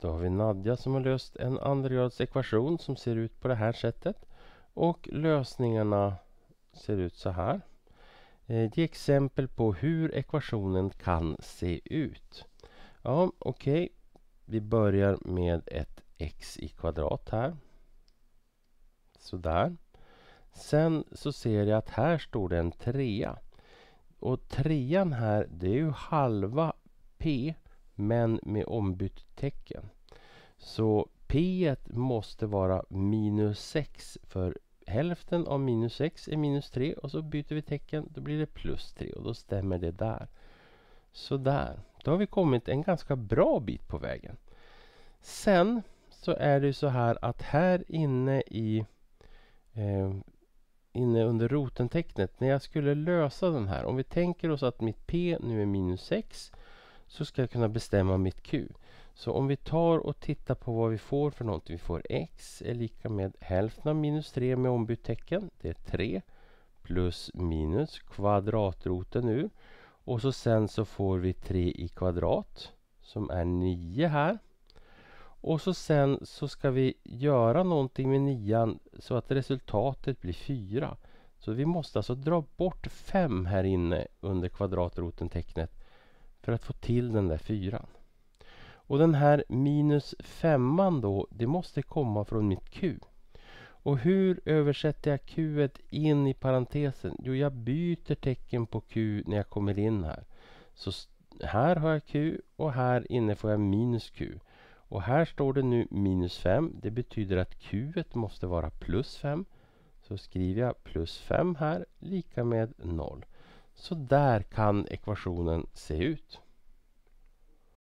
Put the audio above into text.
Då har vi Nadja som har löst en andragradsekvation som ser ut på det här sättet. Och lösningarna ser ut så här. Eh, ge exempel på hur ekvationen kan se ut. Ja, okej. Okay. Vi börjar med ett x i kvadrat här. Sådär. Sen så ser jag att här står det en trea. Och trean här, det är ju halva p men med ombytt tecken. Så p måste vara minus 6 för hälften av minus 6 är minus 3 och så byter vi tecken då blir det plus 3 och då stämmer det där. Så där. Då har vi kommit en ganska bra bit på vägen. Sen så är det så här att här inne i eh, inne under rotentecknet när jag skulle lösa den här om vi tänker oss att mitt P nu är minus 6 så ska jag kunna bestämma mitt Q. Så om vi tar och tittar på vad vi får för någonting. Vi får x är lika med hälften av minus 3 med ombytt tecken. Det är 3 plus minus kvadratroten ur. Och så sen så får vi 3 i kvadrat som är 9 här. Och så sen så ska vi göra någonting med 9 så att resultatet blir 4. Så vi måste alltså dra bort 5 här inne under kvadratroten tecknet för att få till den där fyran. Och den här minus femman då, det måste komma från mitt Q. Och hur översätter jag Q in i parentesen? Jo, jag byter tecken på Q när jag kommer in här. Så här har jag Q och här inne får jag minus Q. Och här står det nu minus 5. Det betyder att Q måste vara plus 5. Så skriver jag plus 5 här, lika med 0. Så där kan ekvationen se ut.